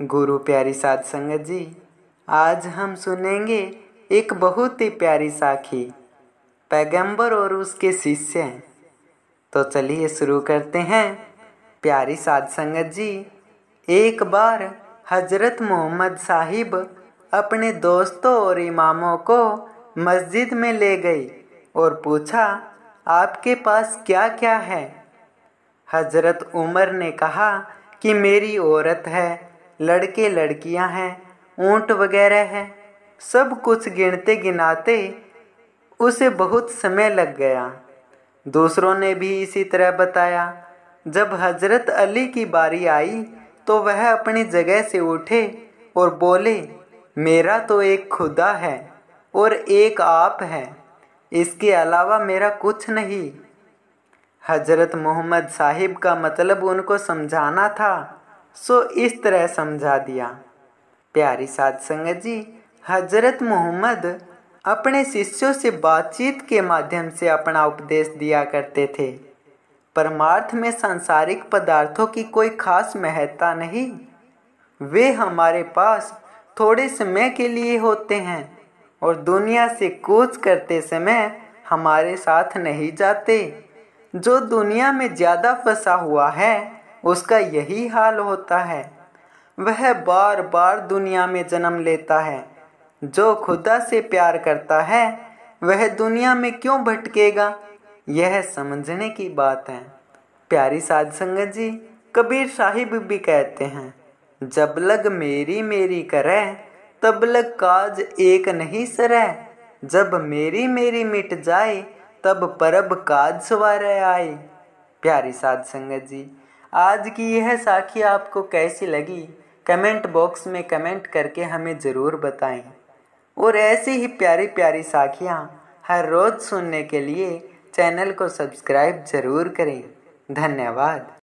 गुरु प्यारी साध संगत जी आज हम सुनेंगे एक बहुत ही प्यारी साखी पैगंबर और उसके शिष्य हैं तो चलिए शुरू करते हैं प्यारी साध संगत जी एक बार हजरत मोहम्मद साहिब अपने दोस्तों और इमामों को मस्जिद में ले गई और पूछा आपके पास क्या क्या है हजरत उमर ने कहा कि मेरी औरत है लड़के लड़कियां हैं ऊँट वगैरह है सब कुछ गिनते गिनाते उसे बहुत समय लग गया दूसरों ने भी इसी तरह बताया जब हजरत अली की बारी आई तो वह अपनी जगह से उठे और बोले मेरा तो एक खुदा है और एक आप है इसके अलावा मेरा कुछ नहीं हजरत मोहम्मद साहिब का मतलब उनको समझाना था सो इस तरह समझा दिया प्यारी साध संगत जी हजरत मोहम्मद अपने शिष्यों से बातचीत के माध्यम से अपना उपदेश दिया करते थे परमार्थ में सांसारिक पदार्थों की कोई खास महत्ता नहीं वे हमारे पास थोड़े समय के लिए होते हैं और दुनिया से कूच करते समय हमारे साथ नहीं जाते जो दुनिया में ज़्यादा फंसा हुआ है उसका यही हाल होता है वह बार बार दुनिया में जन्म लेता है जो खुदा से प्यार करता है वह दुनिया में क्यों भटकेगा यह समझने की बात है प्यारी साध संगत जी कबीर साहिब भी कहते हैं जब लग मेरी मेरी करे तब लग काज एक नहीं सरे जब मेरी मेरी मिट जाए तब परब काज सवार आए प्यारी साध संगत जी आज की यह साखी आपको कैसी लगी कमेंट बॉक्स में कमेंट करके हमें ज़रूर बताएं और ऐसी ही प्यारी प्यारी साखियाँ हर रोज़ सुनने के लिए चैनल को सब्सक्राइब ज़रूर करें धन्यवाद